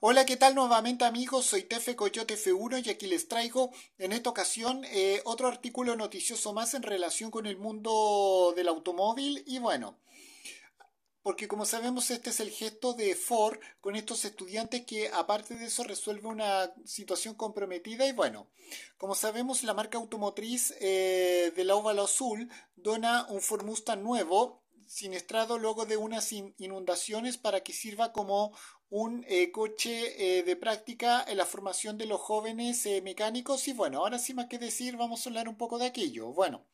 Hola, ¿qué tal nuevamente amigos? Soy Tefe Coyote F1 y aquí les traigo en esta ocasión eh, otro artículo noticioso más en relación con el mundo del automóvil y bueno, porque como sabemos este es el gesto de Ford con estos estudiantes que aparte de eso resuelve una situación comprometida y bueno, como sabemos la marca automotriz eh, de la óvalo azul dona un Ford Mustang nuevo siniestrado luego de unas inundaciones para que sirva como un eh, coche eh, de práctica en la formación de los jóvenes eh, mecánicos y bueno, ahora sí más que decir vamos a hablar un poco de aquello. Bueno,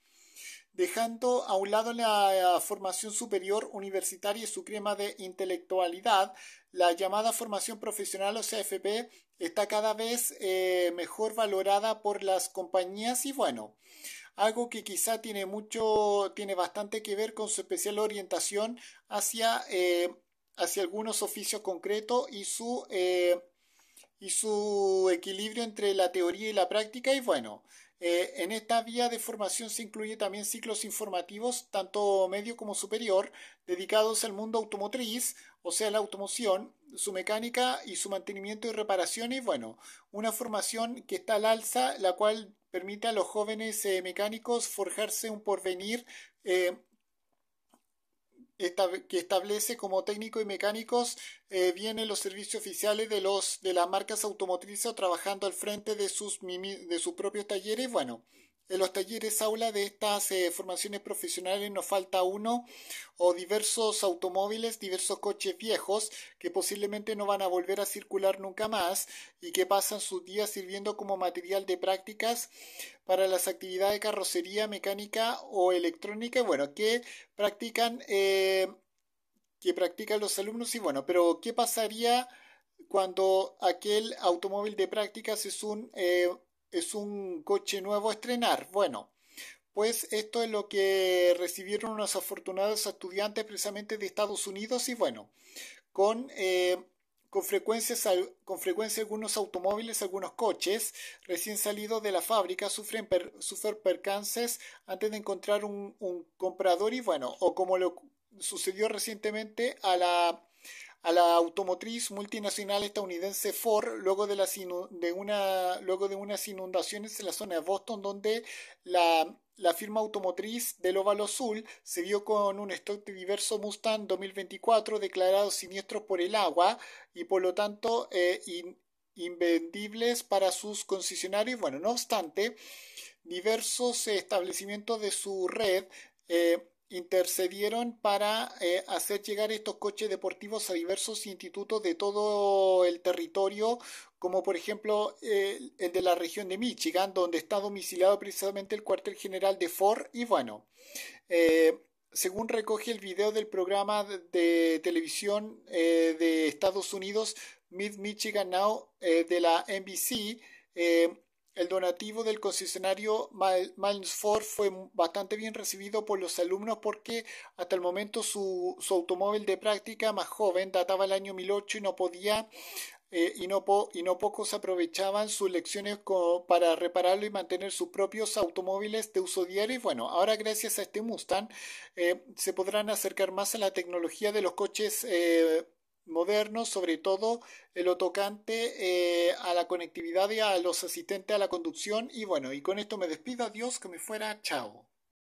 dejando a un lado la formación superior universitaria y su crema de intelectualidad, la llamada formación profesional o CFP está cada vez mejor valorada por las compañías y bueno, algo que quizá tiene mucho, tiene bastante que ver con su especial orientación hacia hacia algunos oficios concretos y su, eh, y su equilibrio entre la teoría y la práctica. Y bueno, eh, en esta vía de formación se incluye también ciclos informativos, tanto medio como superior, dedicados al mundo automotriz, o sea, la automoción, su mecánica y su mantenimiento y reparación Y bueno, una formación que está al alza, la cual permite a los jóvenes eh, mecánicos forjarse un porvenir que establece como técnico y mecánicos eh, vienen los servicios oficiales de los de las marcas automotrices trabajando al frente de sus de sus propios talleres bueno en los talleres aula de estas eh, formaciones profesionales nos falta uno o diversos automóviles, diversos coches viejos que posiblemente no van a volver a circular nunca más y que pasan sus días sirviendo como material de prácticas para las actividades de carrocería, mecánica o electrónica, bueno, que practican, eh, que practican los alumnos y bueno, pero ¿qué pasaría cuando aquel automóvil de prácticas es un... Eh, es un coche nuevo a estrenar. Bueno, pues esto es lo que recibieron unos afortunados estudiantes precisamente de Estados Unidos y bueno, con... Eh, con frecuencia, con frecuencia, algunos automóviles, algunos coches recién salidos de la fábrica sufren, sufren percances antes de encontrar un, un, comprador y bueno, o como lo sucedió recientemente a la, a la automotriz multinacional estadounidense Ford luego de, de, una, luego de unas inundaciones en la zona de Boston donde la, firma automotriz del óvalo azul se vio con un stock de diverso Mustang 2024 declarado siniestro por el agua y por lo tanto eh, invendibles para sus concesionarios. Bueno, no obstante, diversos establecimientos de su red eh, intercedieron para eh, hacer llegar estos coches deportivos a diversos institutos de todo el territorio, como por ejemplo el de la región de Michigan, donde está domiciliado precisamente el cuartel general de Ford. Y bueno, eh, según recoge el video del programa de televisión eh, de Estados Unidos, Mid Michigan Now, de la NBC, el donativo del concesionario Miles fue bastante bien recibido por los alumnos porque hasta el momento su, automóvil de práctica más joven databa del año 2008 y no podía eh, y, no y no pocos aprovechaban sus lecciones para repararlo y mantener sus propios automóviles de uso diario. Y bueno, ahora gracias a este Mustang eh, se podrán acercar más a la tecnología de los coches eh, modernos, sobre todo en lo tocante eh, a la conectividad y a los asistentes a la conducción. Y bueno, y con esto me despido, adiós, que me fuera, chao.